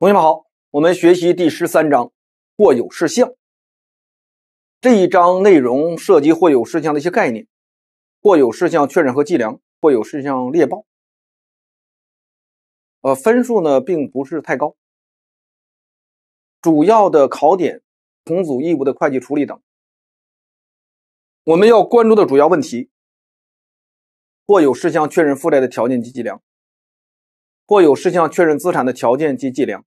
同学们好，我们学习第十三章“或有事项”。这一章内容涉及或有事项的一些概念、或有事项确认和计量、或有事项列报。呃，分数呢并不是太高，主要的考点重组义务的会计处理等。我们要关注的主要问题：或有事项确认负债的条件及计量。或有事项确认资产的条件及计量、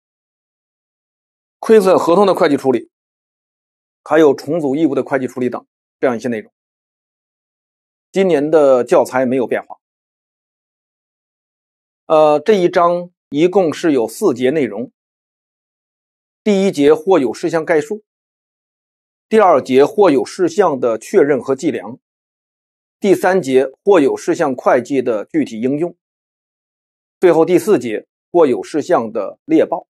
亏损合同的会计处理、还有重组义务的会计处理等这样一些内容。今年的教材没有变化。呃，这一章一共是有四节内容。第一节或有事项概述，第二节或有事项的确认和计量，第三节或有事项会计的具体应用。最后第四节或有事项的列报。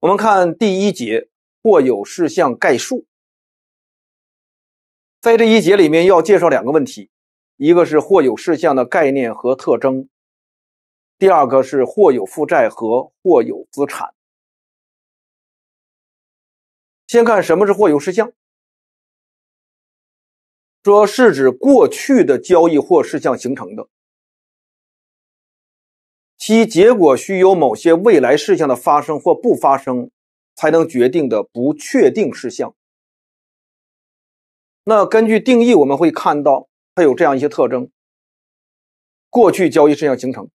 我们看第一节或有事项概述，在这一节里面要介绍两个问题，一个是或有事项的概念和特征，第二个是或有负债和或有资产。先看什么是或有事项，说是指过去的交易或事项形成的。其结果需由某些未来事项的发生或不发生才能决定的不确定事项。那根据定义，我们会看到它有这样一些特征：过去交易事项形成，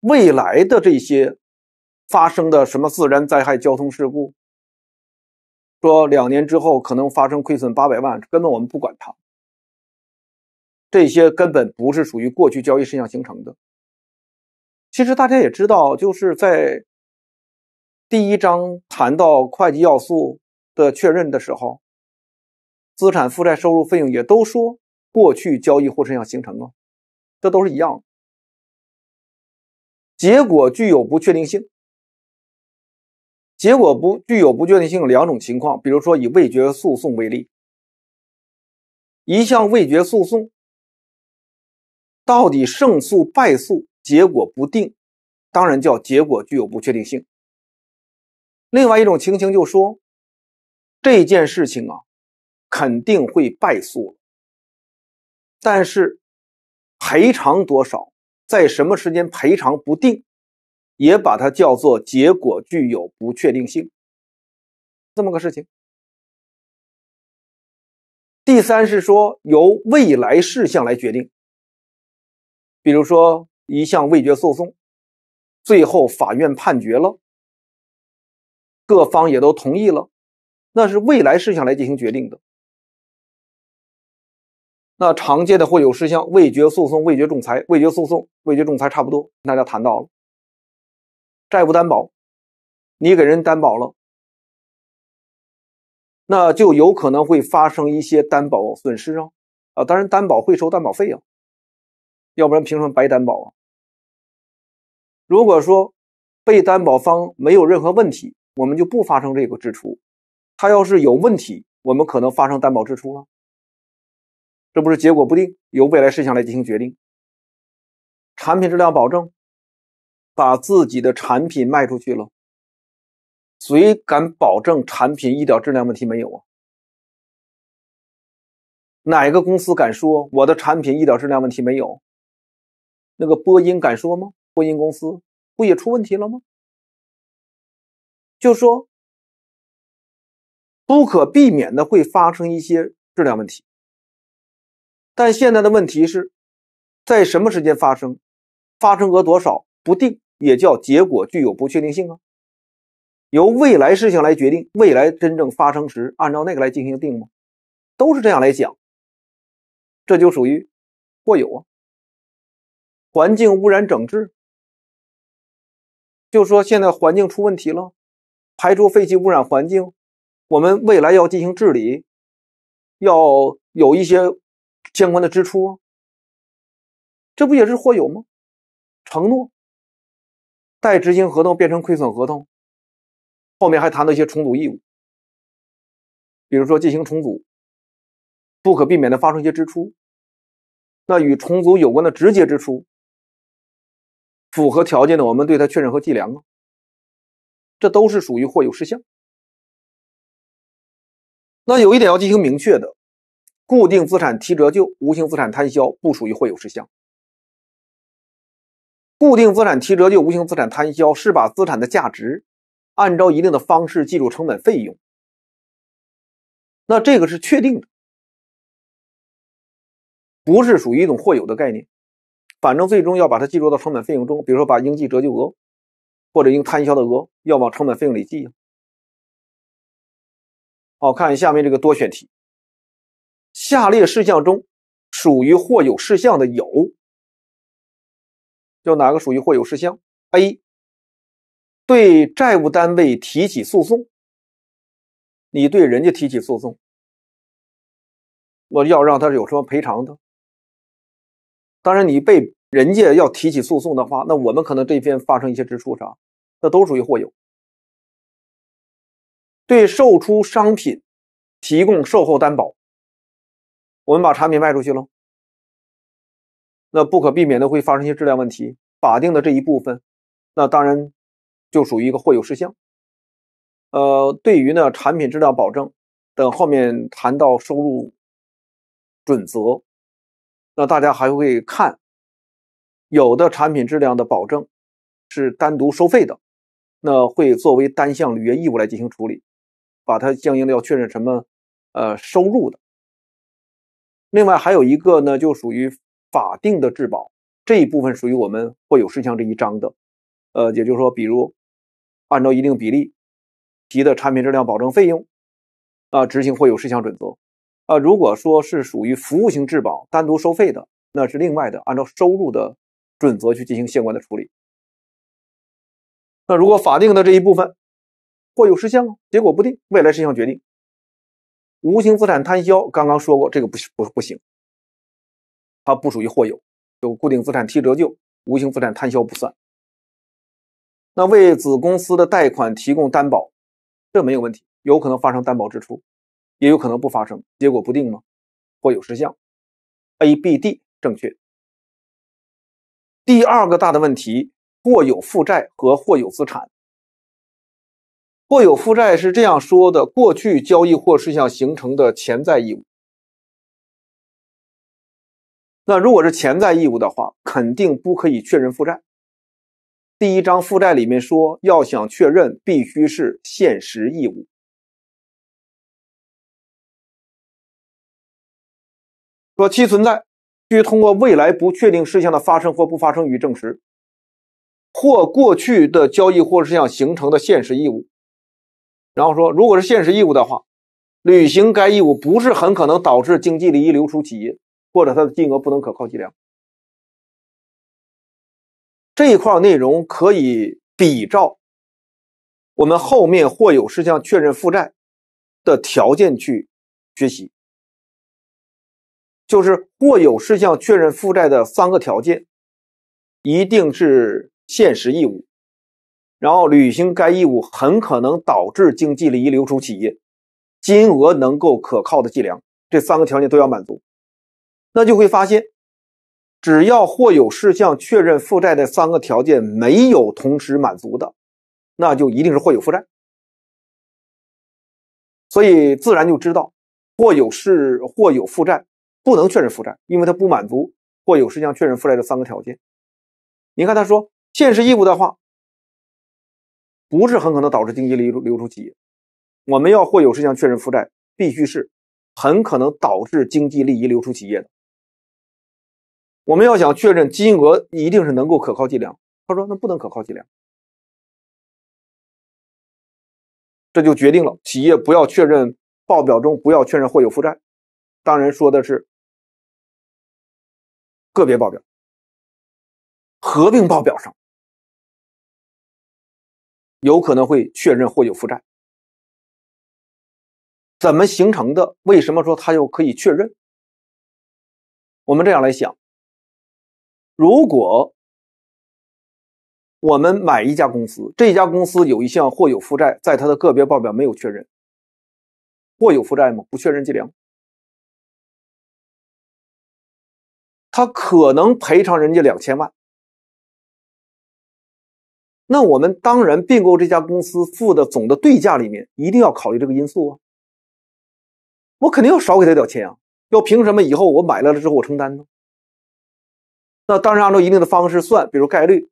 未来的这些发生的什么自然灾害、交通事故，说两年之后可能发生亏损八百万，根本我们不管它，这些根本不是属于过去交易事项形成的。其实大家也知道，就是在第一章谈到会计要素的确认的时候，资产负债、收入、费用也都说过去交易或事项形成啊，这都是一样。的。结果具有不确定性，结果不具有不确定性两种情况，比如说以味觉诉讼为例，一项味觉诉讼到底胜诉败诉？结果不定，当然叫结果具有不确定性。另外一种情形就说，这件事情啊肯定会败诉了，但是赔偿多少，在什么时间赔偿不定，也把它叫做结果具有不确定性。这么个事情。第三是说由未来事项来决定，比如说。一项未决诉讼，最后法院判决了，各方也都同意了，那是未来事项来进行决定的。那常见的会有事项：未决诉讼、未决仲裁、未决诉讼、未决仲裁，差不多大家谈到了。债务担保，你给人担保了，那就有可能会发生一些担保损失啊！啊，当然担保会收担保费啊，要不然凭什么白担保啊？如果说被担保方没有任何问题，我们就不发生这个支出；他要是有问题，我们可能发生担保支出了。这不是结果不定，由未来事项来进行决定。产品质量保证，把自己的产品卖出去了，谁敢保证产品一点质量问题没有啊？哪个公司敢说我的产品一点质量问题没有？那个波音敢说吗？婚姻公司不也出问题了吗？就说不可避免的会发生一些质量问题，但现在的问题是，在什么时间发生，发生额多少不定，也叫结果具有不确定性啊。由未来事情来决定，未来真正发生时，按照那个来进行定吗？都是这样来讲，这就属于或有啊。环境污染整治。就说现在环境出问题了，排除废气污染环境，我们未来要进行治理，要有一些相关的支出，这不也是或有吗？承诺待执行合同变成亏损合同，后面还谈到一些重组义务，比如说进行重组，不可避免的发生一些支出，那与重组有关的直接支出。符合条件的，我们对它确认和计量啊，这都是属于或有事项。那有一点要进行明确的，固定资产提折旧、无形资产摊销不属于或有事项。固定资产提折旧、无形资产摊销是把资产的价值按照一定的方式计入成本费用，那这个是确定的，不是属于一种或有的概念。反正最终要把它计入到成本费用中，比如说把应计折旧额或者应摊销的额要往成本费用里记。好看下面这个多选题，下列事项中属于或有事项的有，就哪个属于或有事项？A，对债务单位提起诉讼，你对人家提起诉讼，我要让他有什么赔偿的？当然，你被人家要提起诉讼的话，那我们可能这边发生一些支出啥，那都属于货有。对售出商品提供售后担保，我们把产品卖出去了，那不可避免的会发生一些质量问题，法定的这一部分，那当然就属于一个货有事项。呃，对于呢产品质量保证等后面谈到收入准则。那大家还会看，有的产品质量的保证是单独收费的，那会作为单项履约义务来进行处理，把它相应的要确认什么，呃，收入的。另外还有一个呢，就属于法定的质保这一部分，属于我们会有事项这一章的，呃，也就是说，比如按照一定比例提的产品质量保证费用，啊，执行会有事项准则。呃，如果说是属于服务型质保单独收费的，那是另外的，按照收入的准则去进行相关的处理。那如果法定的这一部分，或有事项结果不定，未来事项决定。无形资产摊销，刚刚说过，这个不不不行，它不属于或有。有固定资产提折旧，无形资产摊销不算。那为子公司的贷款提供担保，这没有问题，有可能发生担保支出。也有可能不发生，结果不定吗？或有事项，A、B、D 正确。第二个大的问题，或有负债和或有资产。或有负债是这样说的：过去交易或事项形成的潜在义务。那如果是潜在义务的话，肯定不可以确认负债。第一章负债里面说，要想确认，必须是现实义务。说其存在需通过未来不确定事项的发生或不发生予以证实，或过去的交易或事项形成的现实义务。然后说，如果是现实义务的话，履行该义务不是很可能导致经济利益流出企业，或者它的金额不能可靠计量。这一块内容可以比照我们后面或有事项确认负债的条件去学习。就是或有事项确认负债的三个条件，一定是现实义务，然后履行该义务很可能导致经济利益流出企业，金额能够可靠的计量，这三个条件都要满足，那就会发现，只要或有事项确认负债的三个条件没有同时满足的，那就一定是或有负债，所以自然就知道，或有事或有负债。不能确认负债，因为它不满足或有事项确认负债的三个条件。你看，他说现实义务的话，不是很可能导致经济利流出企业。我们要或有事项确认负债，必须是很可能导致经济利益流出企业的。我们要想确认金额，一定是能够可靠计量。他说那不能可靠计量，这就决定了企业不要确认报表中不要确认或有负债。当然说的是。个别报表、合并报表上，有可能会确认或有负债。怎么形成的？为什么说它又可以确认？我们这样来想：如果我们买一家公司，这家公司有一项或有负债，在它的个别报表没有确认。或有负债吗？不确认计量。他可能赔偿人家两千万，那我们当然并购这家公司付的总的对价里面一定要考虑这个因素啊！我肯定要少给他点钱啊！要凭什么以后我买来了之后我承担呢？那当然按照一定的方式算，比如概率，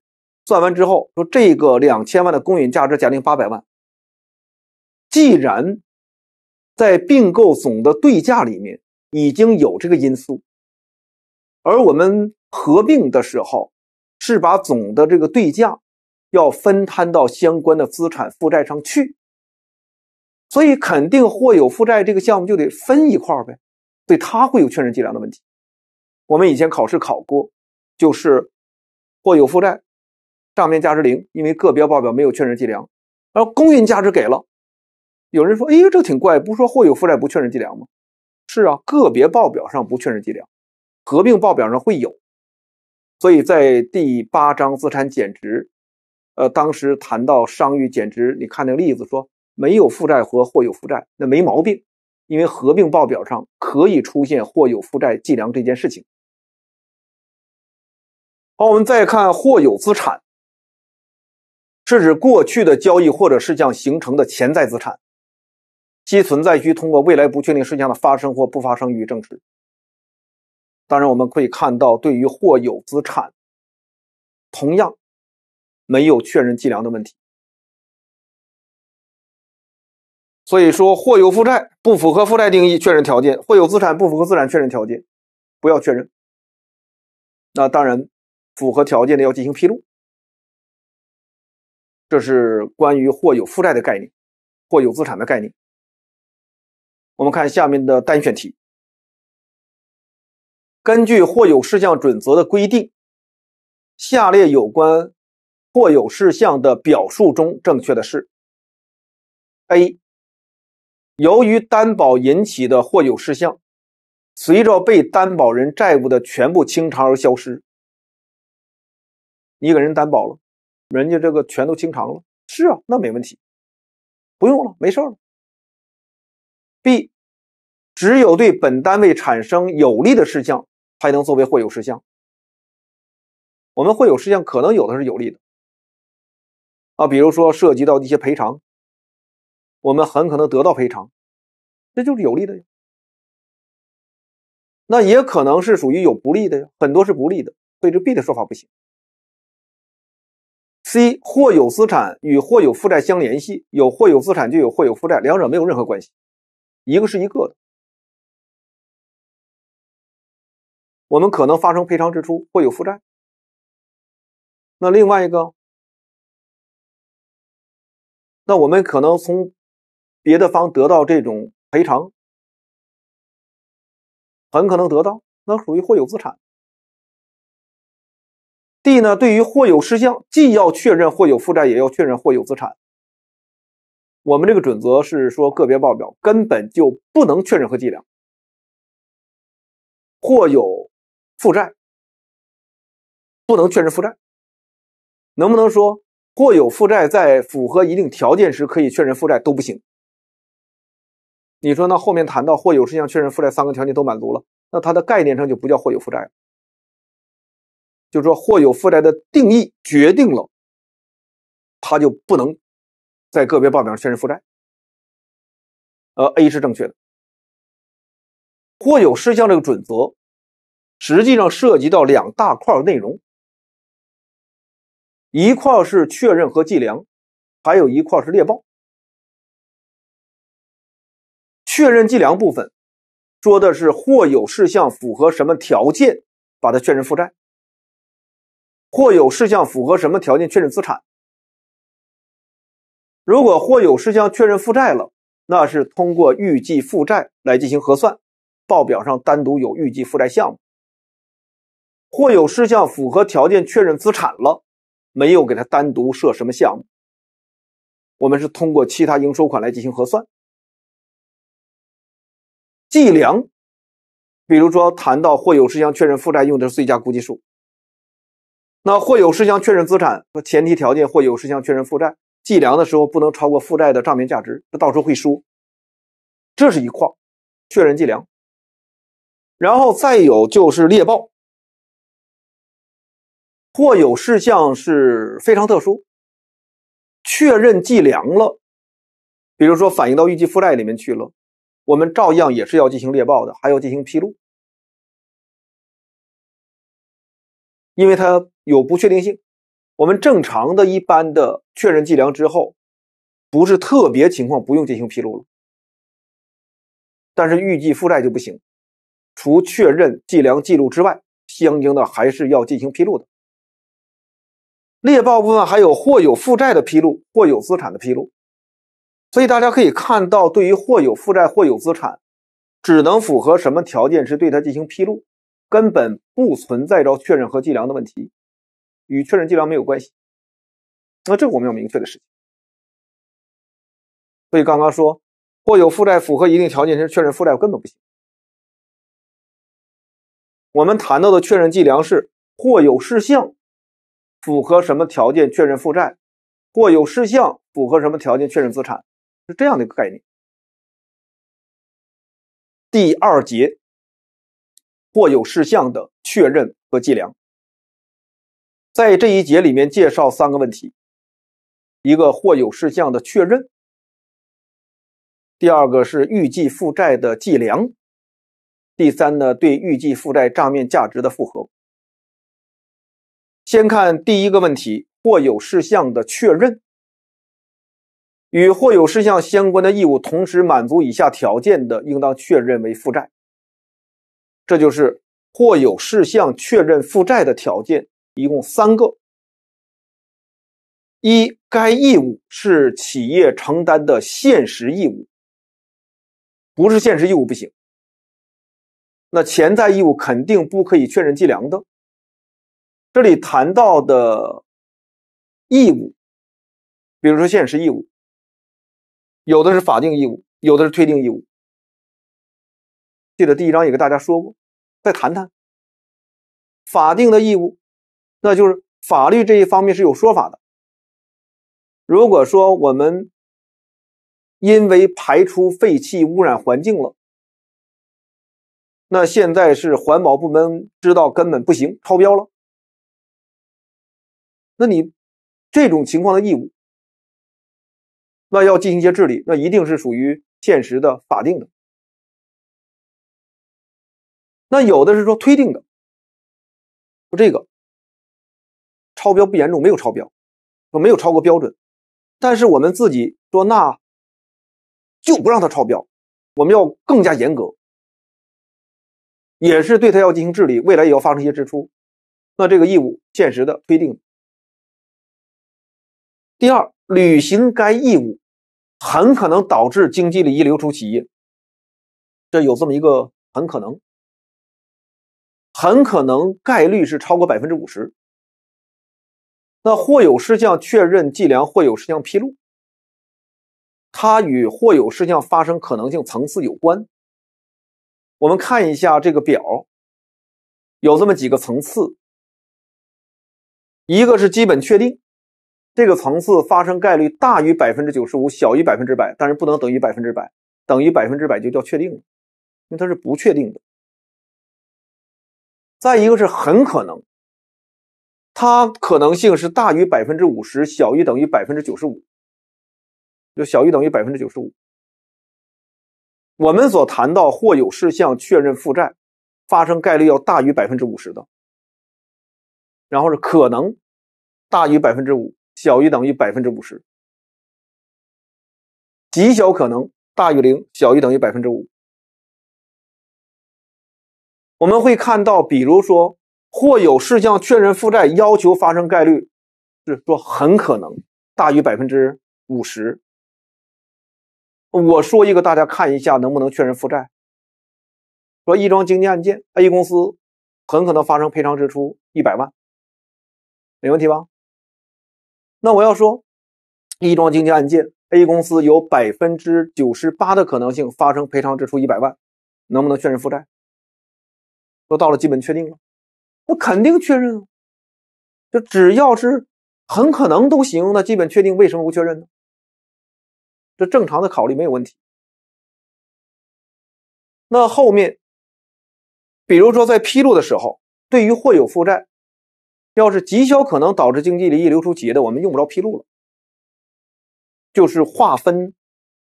算完之后说这个两千万的公允价值假定八百万，既然在并购总的对价里面已经有这个因素。而我们合并的时候，是把总的这个对价，要分摊到相关的资产负债上去，所以肯定或有负债这个项目就得分一块呗，所以它会有确认计量的问题。我们以前考试考过，就是或有负债账面价值零，因为个别报表没有确认计量，而公允价值给了。有人说，哎，这挺怪，不是说或有负债不确认计量吗？是啊，个别报表上不确认计量。合并报表上会有，所以在第八章资产减值，呃，当时谈到商誉减值，你看那个例子说没有负债和或有负债，那没毛病，因为合并报表上可以出现或有负债计量这件事情。好，我们再看或有资产，是指过去的交易或者事项形成的潜在资产，其存在需通过未来不确定事项的发生或不发生予以证实。当然，我们可以看到，对于或有资产，同样没有确认计量的问题。所以说，或有负债不符合负债定义确认条件，或有资产不符合资产确认条件，不要确认。那当然，符合条件的要进行披露。这是关于或有负债的概念，或有资产的概念。我们看下面的单选题。根据或有事项准则的规定，下列有关或有事项的表述中正确的是：A. 由于担保引起的或有事项，随着被担保人债务的全部清偿而消失。你给人担保了，人家这个全都清偿了，是啊，那没问题，不用了，没事了。B. 只有对本单位产生有利的事项，才能作为或有事项。我们或有事项可能有的是有利的，啊，比如说涉及到一些赔偿，我们很可能得到赔偿，这就是有利的呀。那也可能是属于有不利的呀，很多是不利的。对这 B 的说法不行。C 或有资产与或有负债相联系，有或有资产就有或有负债，两者没有任何关系，一个是一个的。我们可能发生赔偿支出或有负债，那另外一个，那我们可能从别的方得到这种赔偿，很可能得到，那属于或有资产。D 呢？对于或有事项，既要确认或有负债，也要确认或有资产。我们这个准则是说，个别报表根本就不能确认和计量或有。负债不能确认负债，能不能说或有负债在符合一定条件时可以确认负债都不行？你说那后面谈到或有事项确认负债三个条件都满足了，那它的概念上就不叫或有负债了。就是说，或有负债的定义决定了，它就不能在个别报表上确认负债。呃，A 是正确的。或有事项这个准则。实际上涉及到两大块内容，一块是确认和计量，还有一块是列报。确认计量部分说的是或有事项符合什么条件，把它确认负债；或有事项符合什么条件确认资产。如果或有事项确认负债了，那是通过预计负债来进行核算，报表上单独有预计负债项目。或有事项符合条件确认资产了，没有给他单独设什么项目，我们是通过其他应收款来进行核算。计量，比如说谈到或有事项确认负债用的是最佳估计数。那或有事项确认资产和前提条件或有事项确认负债计量的时候不能超过负债的账面价值，那到时候会输。这是一块确认计量。然后再有就是列报。或有事项是非常特殊，确认计量了，比如说反映到预计负债里面去了，我们照样也是要进行列报的，还要进行披露，因为它有不确定性。我们正常的一般的确认计量之后，不是特别情况不用进行披露了，但是预计负债就不行，除确认计量记录之外，相应的还是要进行披露的。猎豹部分还有或有负债的披露，或有资产的披露，所以大家可以看到，对于或有负债、或有资产，只能符合什么条件是对它进行披露，根本不存在着确认和计量的问题，与确认计量没有关系。那这个我们要明确的事。情。所以刚刚说，或有负债符合一定条件是确认负债，根本不行。我们谈到的确认计量是或有事项。符合什么条件确认负债，或有事项符合什么条件确认资产，是这样的一个概念。第二节，或有事项的确认和计量，在这一节里面介绍三个问题：一个或有事项的确认，第二个是预计负债的计量，第三呢对预计负债账面价值的复核。先看第一个问题，或有事项的确认。与或有事项相关的义务同时满足以下条件的，应当确认为负债。这就是或有事项确认负债的条件，一共三个：一、该义务是企业承担的现实义务，不是现实义务不行。那潜在义务肯定不可以确认计量的。这里谈到的义务，比如说现实义务，有的是法定义务，有的是推定义务。记得第一章也跟大家说过，再谈谈法定的义务，那就是法律这一方面是有说法的。如果说我们因为排出废气污染环境了，那现在是环保部门知道根本不行，超标了。那你这种情况的义务，那要进行一些治理，那一定是属于现实的法定的。那有的是说推定的，说这个超标不严重，没有超标，说没有超过标准，但是我们自己说那就不让它超标，我们要更加严格，也是对他要进行治理，未来也要发生一些支出，那这个义务现实的推定的。第二，履行该义务很可能导致经济利益流出企业，这有这么一个很可能，很可能概率是超过百分之五十。那或有事项确认、计量或有事项披露，它与或有事项发生可能性层次有关。我们看一下这个表，有这么几个层次，一个是基本确定。这个层次发生概率大于百分之九十五，小于百分之百，但是不能等于百分之百，等于百分之百就叫确定了，因为它是不确定的。再一个是很可能，它可能性是大于百分之五十，小于等于百分之九十五，就小于等于百分之九十五。我们所谈到或有事项确认负债发生概率要大于百分之五十的，然后是可能大于百分之五。小于等于百分之五十，极小可能大于零，小于等于百分之五。我们会看到，比如说，或有事项确认负债要求发生概率是说很可能大于百分之五十。我说一个，大家看一下能不能确认负债，说一桩经济案件，A 公司很可能发生赔偿支出一百万，没问题吧？那我要说，一桩经济案件，A 公司有百分之九十八的可能性发生赔偿支出一百万，能不能确认负债？都到了基本确定了，那肯定确认啊。就只要是很可能都行，那基本确定，为什么不确认呢？这正常的考虑没有问题。那后面，比如说在披露的时候，对于或有负债。要是极小可能导致经济利益流出企业的，我们用不着披露了。就是划分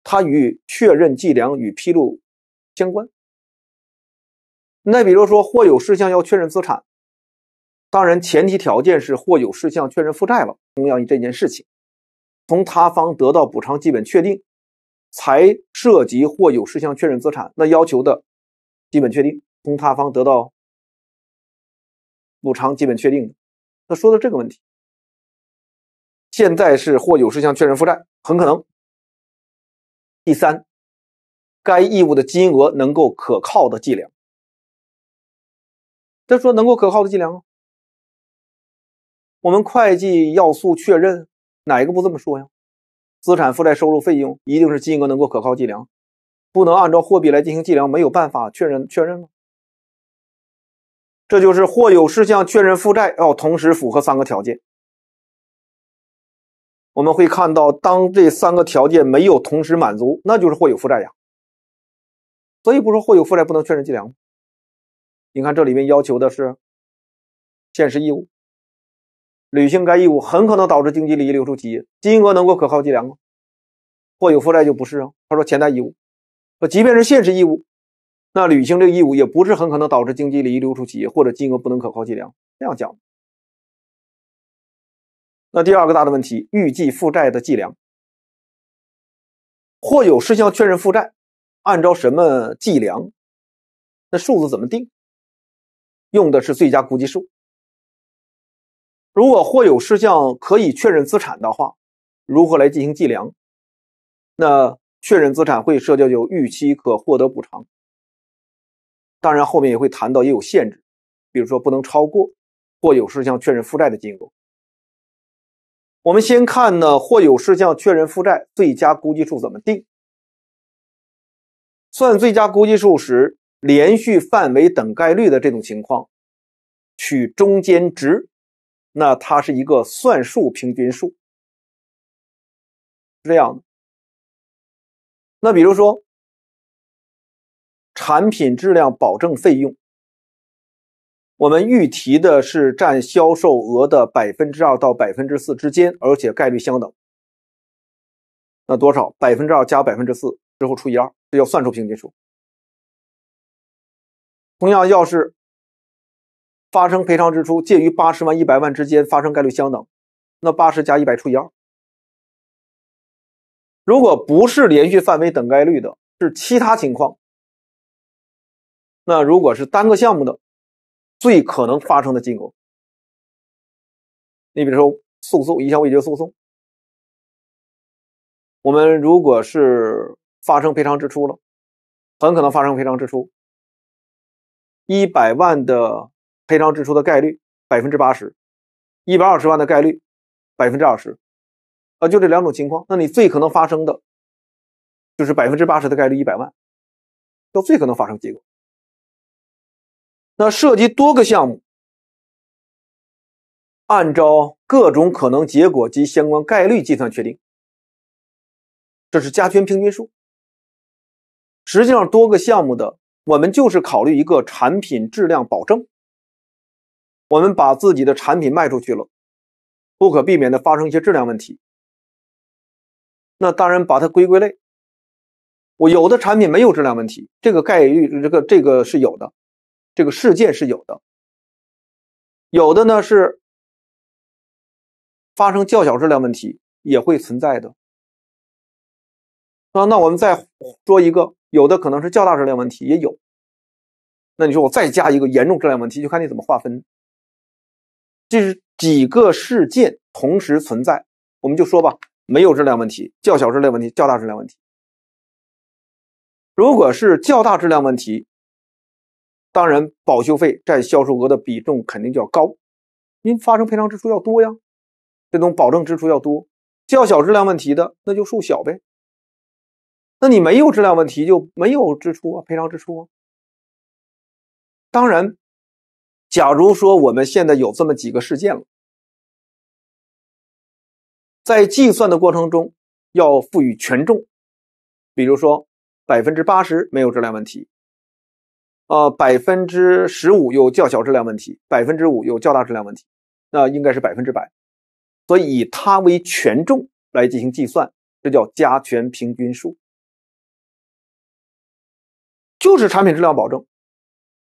它与确认计量与披露相关。那比如说，或有事项要确认资产，当然前提条件是或有事项确认负债了。同样，这件事情从他方得到补偿基本确定，才涉及或有事项确认资产。那要求的基本确定，从他方得到补偿基本确定。他说的这个问题，现在是或有事项确认负债很可能。第三，该义务的金额能够可靠的计量。他说能够可靠的计量啊，我们会计要素确认哪一个不这么说呀？资产负债收入费用一定是金额能够可靠计量，不能按照货币来进行计量，没有办法确认确认吗？这就是或有事项确认负债要同时符合三个条件。我们会看到，当这三个条件没有同时满足，那就是或有负债呀。所以不说或有负债不能确认计量吗？你看这里面要求的是现实义务，履行该义务很可能导致经济利益流出企业，金额能够可靠计量吗？或有负债就不是啊。他说潜在义务，说即便是现实义务。那履行这个义务也不是很可能导致经济利益流出企业或者金额不能可靠计量，这样讲。那第二个大的问题，预计负债的计量，或有事项确认负债，按照什么计量？那数字怎么定？用的是最佳估计数。如果或有事项可以确认资产的话，如何来进行计量？那确认资产会涉及到有预期可获得补偿。当然，后面也会谈到，也有限制，比如说不能超过，或有事项确认负债的金额。我们先看呢，或有事项确认负债最佳估计数怎么定？算最佳估计数时，连续范围等概率的这种情况，取中间值，那它是一个算术平均数，是这样的。那比如说。产品质量保证费用，我们预提的是占销售额的百分之二到百分之四之间，而且概率相等。那多少？百分之二加百分之四之后除以二，这叫算出平均数。同样，要是发生赔偿支出，介于八十万、一百万之间，发生概率相等，那八十加一百除以二。如果不是连续范围等概率的，是其他情况。那如果是单个项目的最可能发生的金额，你比如说诉讼、一项未决诉讼，我们如果是发生赔偿支出了，很可能发生赔偿支出，一百万的赔偿支出的概率百分之八十，一百二十万的概率百分之二十，啊，就这两种情况。那你最可能发生的，就是百分之八十的概率一百万，叫最可能发生结果。那涉及多个项目，按照各种可能结果及相关概率计算确定，这是加权平均数。实际上，多个项目的我们就是考虑一个产品质量保证。我们把自己的产品卖出去了，不可避免的发生一些质量问题。那当然把它归归类，我有的产品没有质量问题，这个概率这个这个是有的。这个事件是有的，有的呢是发生较小质量问题也会存在的啊。那我们再说一个，有的可能是较大质量问题也有。那你说我再加一个严重质量问题，就看你怎么划分。这是几个事件同时存在，我们就说吧，没有质量问题，较小质量问题，较大质量问题。如果是较大质量问题。当然，保修费占销售额的比重肯定就要高，因发生赔偿支出要多呀，这种保证支出要多。较小质量问题的那就数小呗。那你没有质量问题就没有支出啊，赔偿支出啊。当然，假如说我们现在有这么几个事件了，在计算的过程中要赋予权重，比如说百分之八十没有质量问题。呃，百分之十五有较小质量问题，百分之五有较大质量问题，那应该是百分之百，所以以它为权重来进行计算，这叫加权平均数，就是产品质量保证，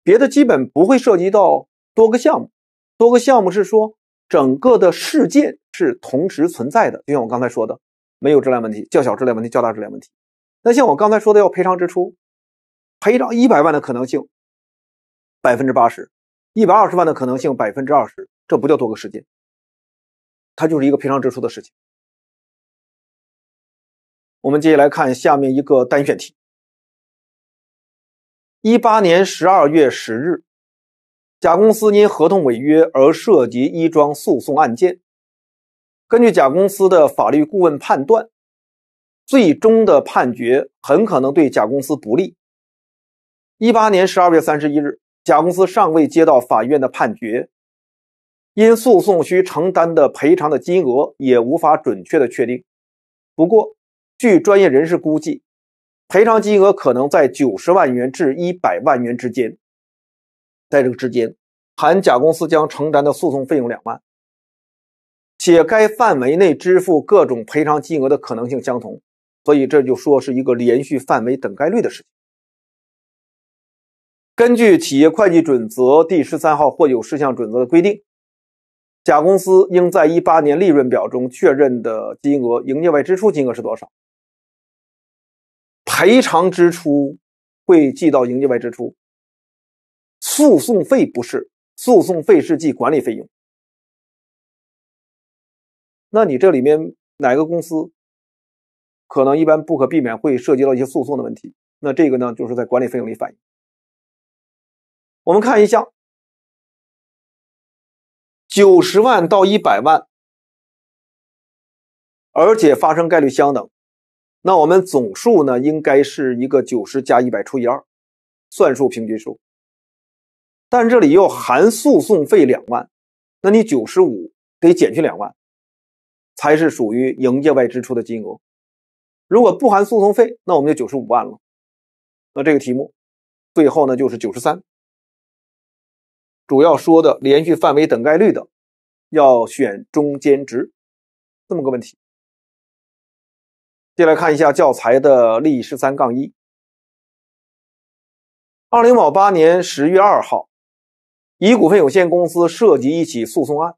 别的基本不会涉及到多个项目，多个项目是说整个的事件是同时存在的，就像我刚才说的，没有质量问题，较小质量问题，较大质量问题，那像我刚才说的要赔偿支出。赔偿一百万的可能性百分之八十，一百二十万的可能性百分之二十，这不叫多个事件，它就是一个赔偿支出的事情。我们接下来看下面一个单选题：一八年十二月十日，甲公司因合同违约而涉及一桩诉讼案件，根据甲公司的法律顾问判断，最终的判决很可能对甲公司不利。一八年十二月三十一日，甲公司尚未接到法院的判决，因诉讼需承担的赔偿的金额也无法准确的确定。不过，据专业人士估计，赔偿金额可能在九十万元至一百万元之间，在这个之间，含甲公司将承担的诉讼费用两万，且该范围内支付各种赔偿金额的可能性相同，所以这就说是一个连续范围等概率的事情。根据企业会计准则第十三号或有事项准则的规定，甲公司应在一八年利润表中确认的金额，营业外支出金额是多少？赔偿支出会记到营业外支出，诉讼费不是，诉讼费是记管理费用。那你这里面哪个公司可能一般不可避免会涉及到一些诉讼的问题？那这个呢，就是在管理费用里反映。我们看一下，九十万到一百万，而且发生概率相等，那我们总数呢应该是一个九十加一百除以二，算术平均数。但这里又含诉讼费两万，那你九十五得减去两万，才是属于营业外支出的金额。如果不含诉讼费，那我们就九十五万了。那这个题目最后呢就是九十三。主要说的连续范围等概率的，要选中间值，这么个问题。接来看一下教材的例十三杠一。二零某八年十月二号，乙股份有限公司涉及一起诉讼案。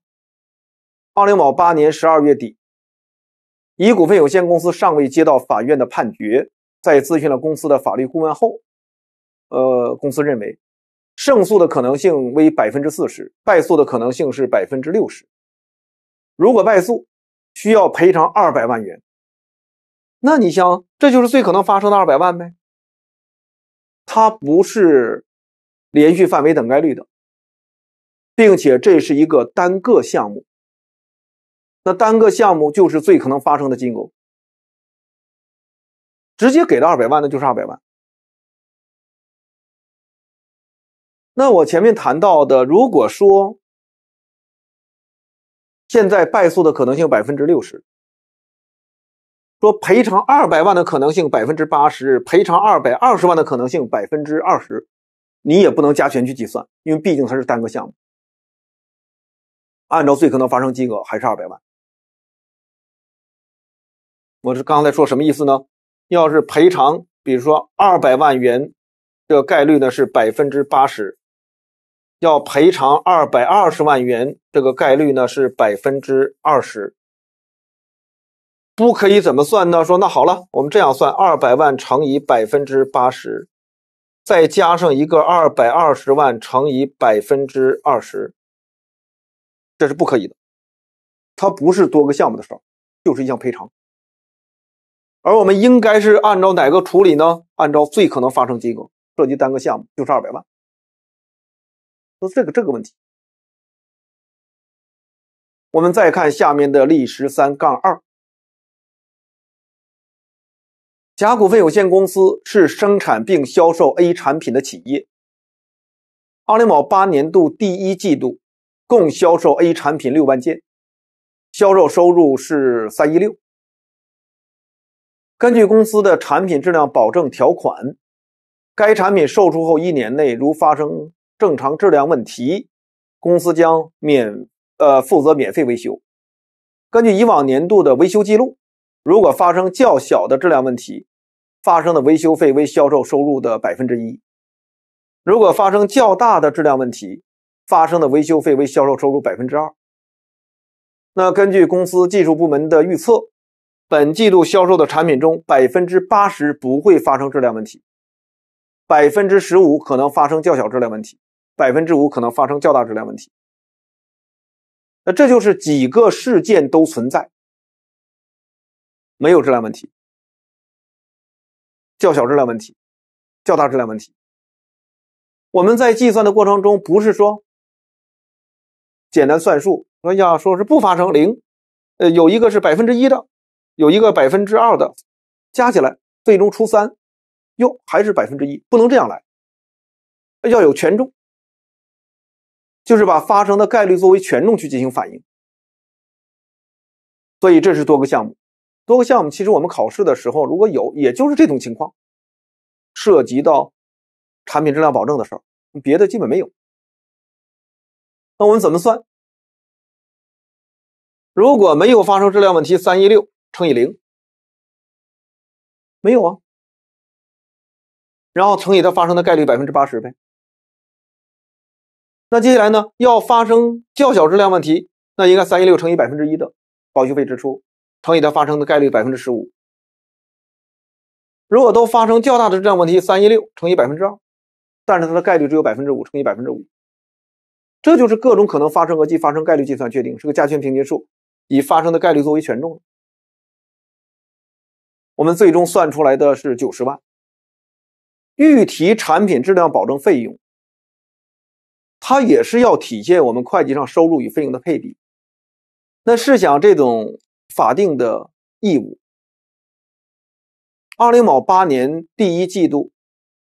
二零某八年十二月底，乙股份有限公司尚未接到法院的判决。在咨询了公司的法律顾问后，呃，公司认为。胜诉的可能性为百分之四十，败诉的可能性是百分之六十。如果败诉，需要赔偿二百万元。那你想，这就是最可能发生的二百万呗。它不是连续范围等概率的，并且这是一个单个项目。那单个项目就是最可能发生的金额，直接给到二百万，那就是二百万。那我前面谈到的，如果说现在败诉的可能性百分之六十，说赔偿二百万的可能性百分之八十，赔偿二百二十万的可能性百分之二十，你也不能加权去计算，因为毕竟它是单个项目，按照最可能发生金额还是二百万。我是刚才说什么意思呢？要是赔偿，比如说二百万元，这概率呢是百分之八十。要赔偿二百二十万元，这个概率呢是百分之二十，不可以怎么算呢？说那好了，我们这样算：二百万乘以百分之八十，再加上一个二百二十万乘以百分之二十，这是不可以的。它不是多个项目的事就是一项赔偿。而我们应该是按照哪个处理呢？按照最可能发生金额，涉及单个项目就是二百万。这个这个问题，我们再看下面的例十三杠二。甲股份有限公司是生产并销售 A 产品的企业。二零某八年度第一季度，共销售 A 产品六万件，销售收入是三一六。根据公司的产品质量保证条款，该产品售出后一年内如发生正常质量问题，公司将免呃负责免费维修。根据以往年度的维修记录，如果发生较小的质量问题，发生的维修费为销售收入的百分之一；如果发生较大的质量问题，发生的维修费为销售收入百分之二。那根据公司技术部门的预测，本季度销售的产品中百分之八十不会发生质量问题，百分之十五可能发生较小质量问题。百分之五可能发生较大质量问题，那这就是几个事件都存在，没有质量问题，较小质量问题，较大质量问题。我们在计算的过程中，不是说简单算数，说呀，说是不发生零，呃，有一个是百分之一的，有一个百分之二的，加起来最终出三，哟，还是百分之一，不能这样来，要有权重。就是把发生的概率作为权重去进行反应，所以这是多个项目，多个项目其实我们考试的时候如果有，也就是这种情况，涉及到产品质量保证的事儿，别的基本没有。那我们怎么算？如果没有发生质量问题，三一六乘以零，没有啊，然后乘以它发生的概率百分之八十呗。那接下来呢？要发生较小质量问题，那应该三亿六乘以百分之一的保修费支出，乘以它发生的概率百分之十五。如果都发生较大的质量问题，三亿六乘以百分之二，但是它的概率只有百分之五乘以百分之五。这就是各种可能发生和及发生概率计算确定，是个加权平均数，以发生的概率作为权重。我们最终算出来的是九十万，预提产品质量保证费用。它也是要体现我们会计上收入与费用的配比。那试想这种法定的义务，二零某八年第一季度，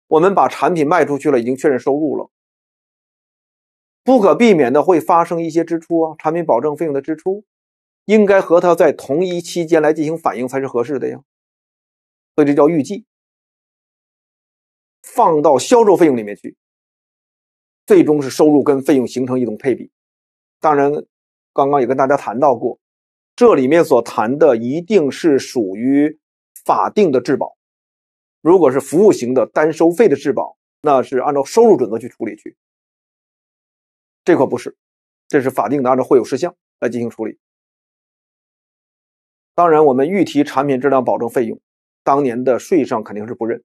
我们把产品卖出去了，已经确认收入了，不可避免的会发生一些支出啊，产品保证费用的支出，应该和它在同一期间来进行反映才是合适的呀。所以这叫预计，放到销售费用里面去。最终是收入跟费用形成一种配比。当然，刚刚也跟大家谈到过，这里面所谈的一定是属于法定的质保。如果是服务型的单收费的质保，那是按照收入准则去处理去。这块不是，这是法定的按照会有事项来进行处理。当然，我们预提产品质量保证费用，当年的税上肯定是不认。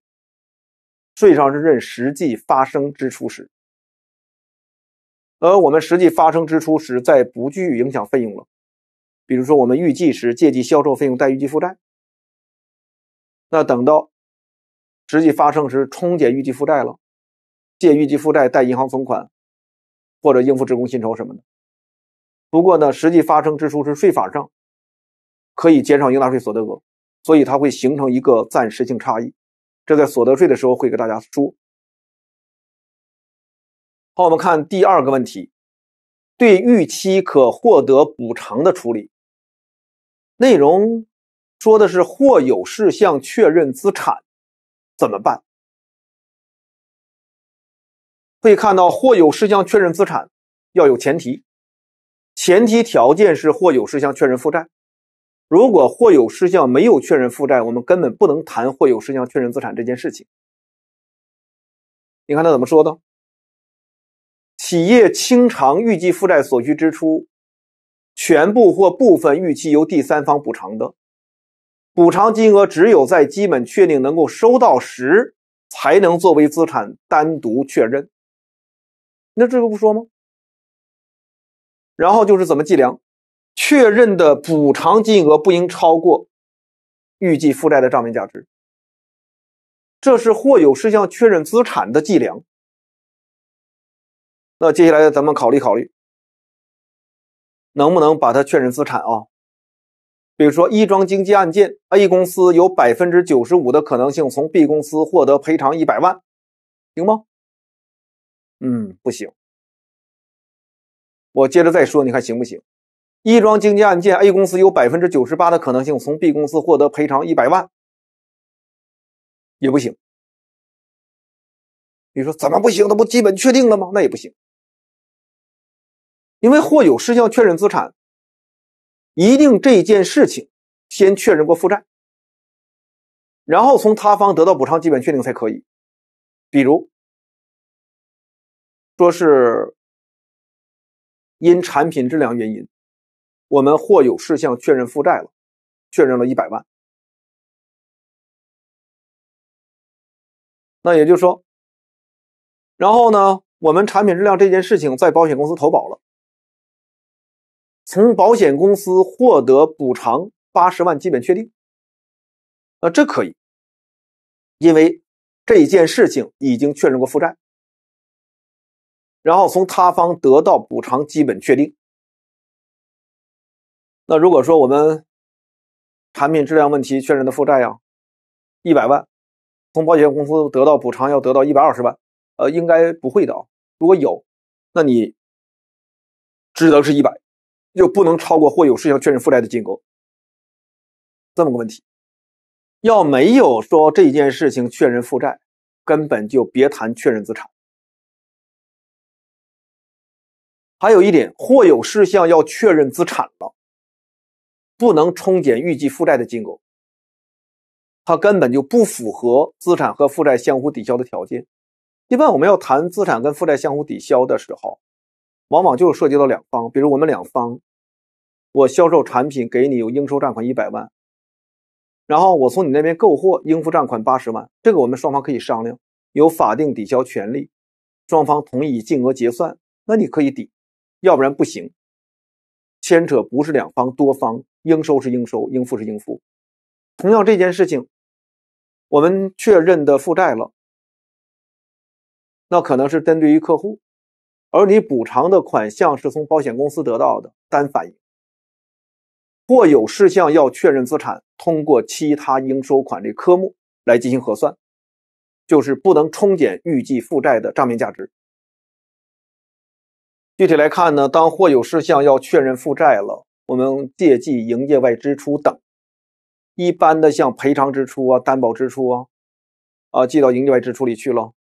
税上是认实际发生支出时。而我们实际发生支出时，在不具影响费用了。比如说，我们预计时借记销售费用，贷预计负债。那等到实际发生时，冲减预计负债了，借预计负债，贷银行存款或者应付职工薪酬什么的。不过呢，实际发生支出是税法上可以减少应纳税所得额，所以它会形成一个暂时性差异。这在所得税的时候会给大家说。好，我们看第二个问题，对预期可获得补偿的处理。内容说的是或有事项确认资产怎么办？会看到或有事项确认资产要有前提，前提条件是或有事项确认负债。如果或有事项没有确认负债，我们根本不能谈或有事项确认资产这件事情。你看他怎么说的？企业清偿预计负债所需支出，全部或部分预期由第三方补偿的，补偿金额只有在基本确定能够收到时，才能作为资产单独确认。那这个不说吗？然后就是怎么计量，确认的补偿金额不应超过预计负债的账面价值。这是或有事项确认资产的计量。那接下来咱们考虑考虑，能不能把它确认资产啊？比如说一桩经济案件，A 公司有百分之九十五的可能性从 B 公司获得赔偿一百万，行吗？嗯，不行。我接着再说，你看行不行？一桩经济案件，A 公司有百分之九十八的可能性从 B 公司获得赔偿一百万，也不行。你说怎么不行？那不基本确定了吗？那也不行。因为或有事项确认资产，一定这件事情先确认过负债，然后从他方得到补偿基本确定才可以。比如说是因产品质量原因，我们或有事项确认负债了，确认了一百万。那也就是说，然后呢，我们产品质量这件事情在保险公司投保了。从保险公司获得补偿八十万，基本确定。那这可以，因为这件事情已经确认过负债。然后从他方得到补偿，基本确定。那如果说我们产品质量问题确认的负债呀，一百万，从保险公司得到补偿要得到一百二十万，呃，应该不会的啊。如果有，那你只能是一百。就不能超过或有事项确认负债的金额，这么个问题。要没有说这件事情确认负债，根本就别谈确认资产。还有一点，或有事项要确认资产了，不能冲减预计负债的金额。它根本就不符合资产和负债相互抵消的条件。一般我们要谈资产跟负债相互抵消的时候。往往就是涉及到两方，比如我们两方，我销售产品给你有应收账款一百万，然后我从你那边购货应付账款八十万，这个我们双方可以商量，有法定抵消权利，双方同意以金额结算，那你可以抵，要不然不行。牵扯不是两方，多方应收是应收，应付是应付。同样这件事情，我们确认的负债了，那可能是针对于客户。而你补偿的款项是从保险公司得到的，单反。或有事项要确认资产，通过其他应收款的科目来进行核算，就是不能冲减预计负债的账面价值。具体来看呢，当或有事项要确认负债了，我们借记营业外支出等，一般的像赔偿支出啊、担保支出啊，啊，记到营业外支出里去了。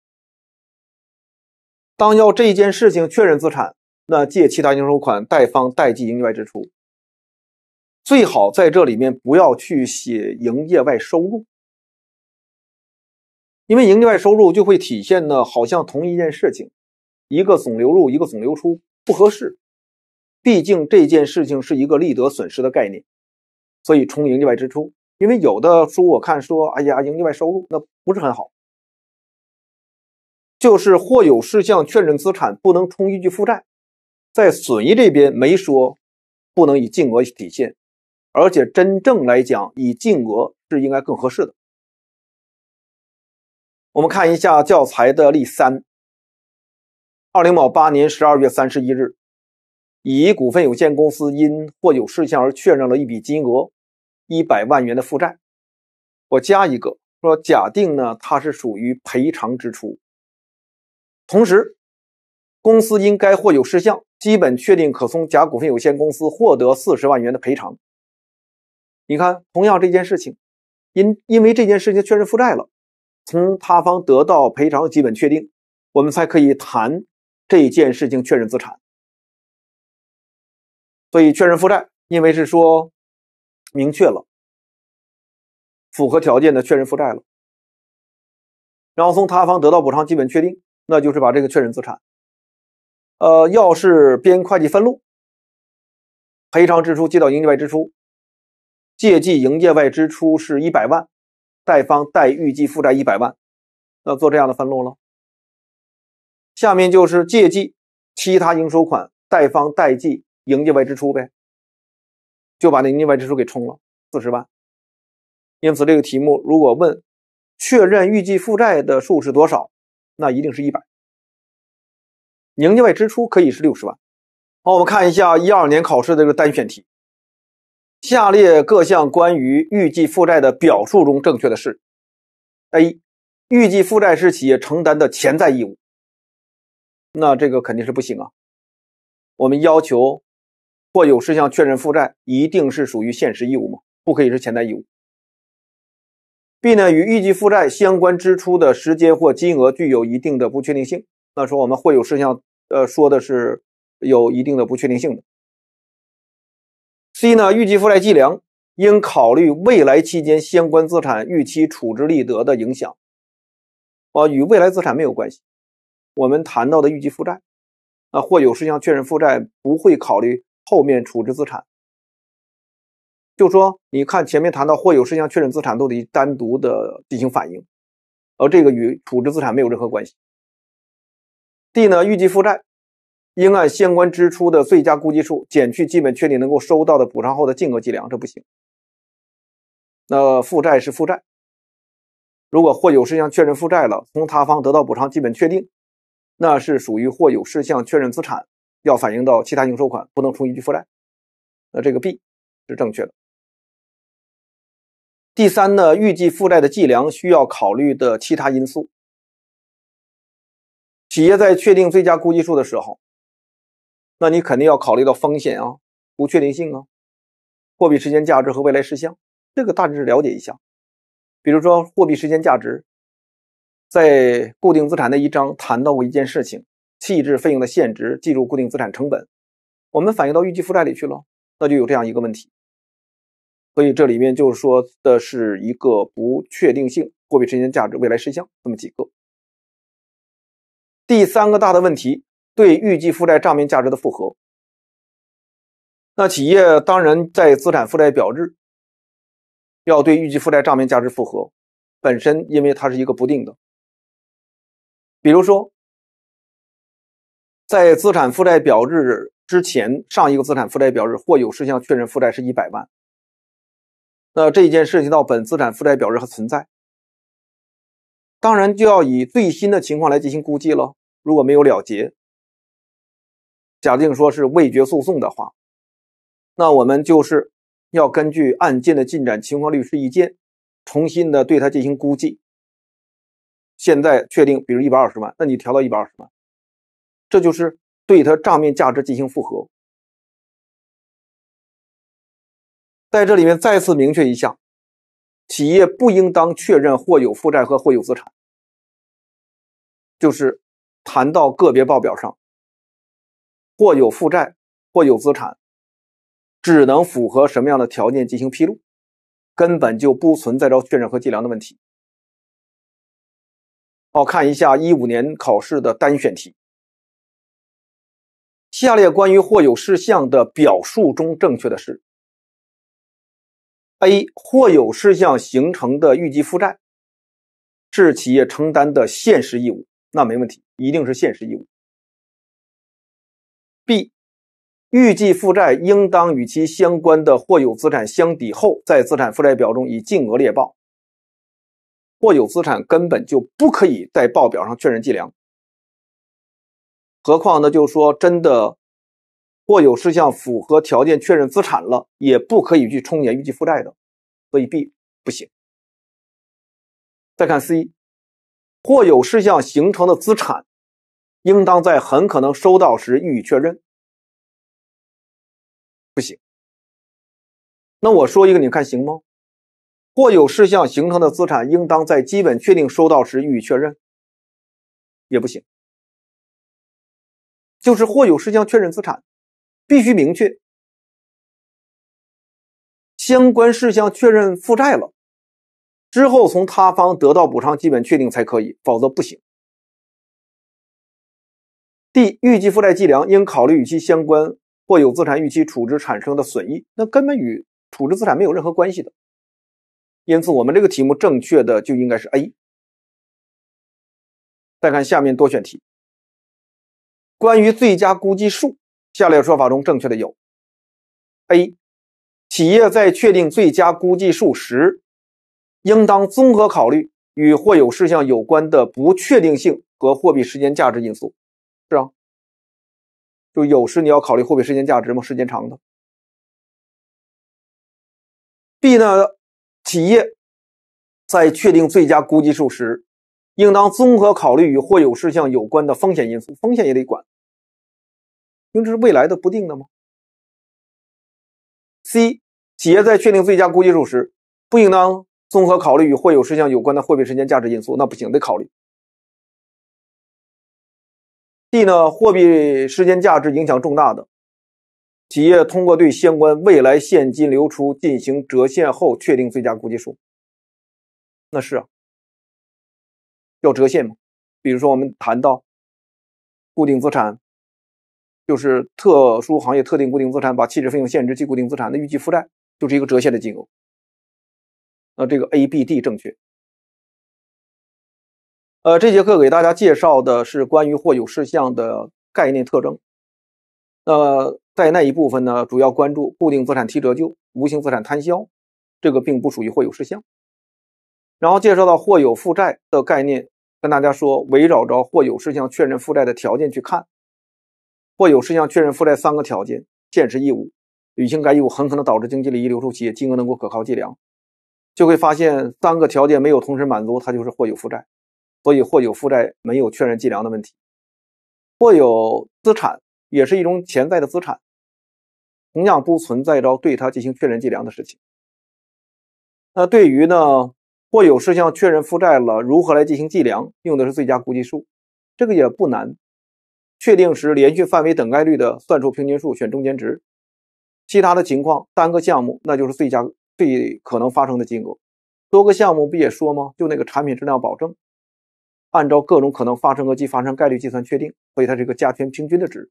当要这一件事情确认资产，那借其他应收款，贷方贷记营业外支出。最好在这里面不要去写营业外收入，因为营业外收入就会体现呢，好像同一件事情，一个总流入，一个总流出，不合适。毕竟这件事情是一个利得损失的概念，所以冲营业外支出。因为有的书我看说，哎呀，营业外收入那不是很好。就是或有事项确认资产不能冲依据负债，在损益这边没说不能以净额体现，而且真正来讲以净额是应该更合适的。我们看一下教材的例三，二零某八年十二月三十一日，乙股份有限公司因或有事项而确认了一笔金额一百万元的负债。我加一个说，假定呢它是属于赔偿支出。同时，公司因该货有事项，基本确定可从甲股份有限公司获得四十万元的赔偿。你看，同样这件事情，因因为这件事情确认负债了，从他方得到赔偿基本确定，我们才可以谈这件事情确认资产。所以确认负债，因为是说明确了符合条件的确认负债了，然后从他方得到补偿基本确定。那就是把这个确认资产，呃，要是编会计分录，赔偿支出记到营业外支出，借记营业外支出是一百万，贷方贷预计负债一百万，那做这样的分录了。下面就是借记其他应收款，贷方贷记营业外支出呗，就把那营业外支出给冲了四十万。因此，这个题目如果问确认预计负债的数是多少？那一定是100，营业外支出可以是60万，好，我们看一下12年考试的这个单选题，下列各项关于预计负债的表述中正确的是，A，预计负债是企业承担的潜在义务，那这个肯定是不行啊，我们要求或有事项确认负债一定是属于现实义务吗？不可以是潜在义务。B 呢，与预计负债相关支出的时间或金额具有一定的不确定性。那说我们会有事项，呃，说的是有一定的不确定性。的。C 呢，预计负债计量应考虑未来期间相关资产预期处置利得的影响。啊，与未来资产没有关系。我们谈到的预计负债，啊，或有事项确认负债不会考虑后面处置资产。就说你看前面谈到或有事项确认资产都得单独的进行反映，而这个与处置资产没有任何关系。D 呢预计负债应按相关支出的最佳估计数减去基本确定能够收到的补偿后的净额计量，这不行。那负债是负债，如果或有事项确认负债了，从他方得到补偿基本确定，那是属于或有事项确认资产，要反映到其他应收款，不能充预计负债。那这个 B 是正确的。第三呢，预计负债的计量需要考虑的其他因素。企业在确定最佳估计数的时候，那你肯定要考虑到风险啊、不确定性啊、货币时间价值和未来事项。这个大致了解一下。比如说，货币时间价值，在固定资产的一章谈到过一件事情：弃置费用的现值计入固定资产成本，我们反映到预计负债里去了，那就有这样一个问题。所以这里面就是说的是一个不确定性、货币时间价值、未来事项，这么几个。第三个大的问题，对预计负债账面价值的复核。那企业当然在资产负债表日，要对预计负债账面价值复核，本身因为它是一个不定的。比如说，在资产负债表日之前，上一个资产负债表日或有事项确认负债是一百万。那这一件涉及到本资产负债表日和存在，当然就要以最新的情况来进行估计了。如果没有了结，假定说是未决诉讼的话，那我们就是要根据案件的进展情况、律师意见，重新的对它进行估计。现在确定，比如一百二十万，那你调到一百二十万，这就是对它账面价值进行复核。在这里面再次明确一下，企业不应当确认或有负债和或有资产。就是谈到个别报表上，或有负债、或有资产，只能符合什么样的条件进行披露，根本就不存在着确认和计量的问题。好，看一下一五年考试的单选题。下列关于或有事项的表述中，正确的是。A 或有事项形成的预计负债，是企业承担的现实义务，那没问题，一定是现实义务。B 预计负债应当与其相关的或有资产相抵后，在资产负债表中以净额列报。或有资产根本就不可以在报表上确认计量，何况呢，就是说真的。或有事项符合条件确认资产了，也不可以去冲减预计负债的，所以 B 不行。再看 C，或有事项形成的资产，应当在很可能收到时予以确认，不行。那我说一个，你看行吗？或有事项形成的资产，应当在基本确定收到时予以确认，也不行。就是或有事项确认资产。必须明确相关事项确认负债了之后，从他方得到补偿基本确定才可以，否则不行。D 预计负债计量应考虑与其相关或有资产预期处置产生的损益，那根本与处置资产没有任何关系的，因此我们这个题目正确的就应该是 A。再看下面多选题，关于最佳估计数。下列说法中正确的有：A. 企业在确定最佳估计数时，应当综合考虑与或有事项有关的不确定性和货币时间价值因素。是啊，就有时你要考虑货币时间价值嘛，时间长的。B 呢？企业在确定最佳估计数时，应当综合考虑与或有事项有关的风险因素，风险也得管。因为这是未来的、不定的吗？C. 企业在确定最佳估计数时，不应当综合考虑与或有事项有关的货币时间价值因素，那不行，得考虑。D 呢？货币时间价值影响重大的，企业通过对相关未来现金流出进行折现后确定最佳估计数。那是啊，要折现吗？比如说，我们谈到固定资产。就是特殊行业特定固定资产，把期值费用限制及固定资产的预计负债，就是一个折现的金额。那这个 A、B、D 正确。呃，这节课给大家介绍的是关于或有事项的概念特征。那在那一部分呢，主要关注固定资产提折旧、无形资产摊销，这个并不属于或有事项。然后介绍到或有负债的概念，跟大家说，围绕着或有事项确认负债的条件去看。或有事项确认负债三个条件：现实义务、履行该义务很可能导致经济利益流出企业、金额能够可靠计量，就会发现三个条件没有同时满足，它就是或有负债。所以，或有负债没有确认计量的问题。或有资产也是一种潜在的资产，同样不存在着对它进行确认计量的事情。那对于呢或有事项确认负债了，如何来进行计量？用的是最佳估计数，这个也不难。确定时，连续范围等概率的算术平均数，选中间值。其他的情况，单个项目那就是最佳、最可能发生的金额；多个项目不也说吗？就那个产品质量保证，按照各种可能发生额及发生概率计算确定，所以它是一个加权平均的值。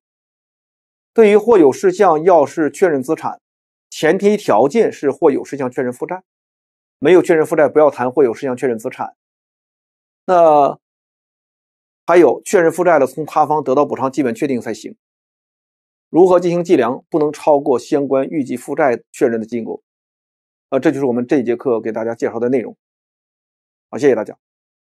对于或有事项，要是确认资产，前提条件是或有事项确认负债，没有确认负债，不要谈或有事项确认资产。那。还有确认负债的，从他方得到补偿基本确定才行。如何进行计量，不能超过相关预计负债确认的金额。呃，这就是我们这节课给大家介绍的内容。好，谢谢大家。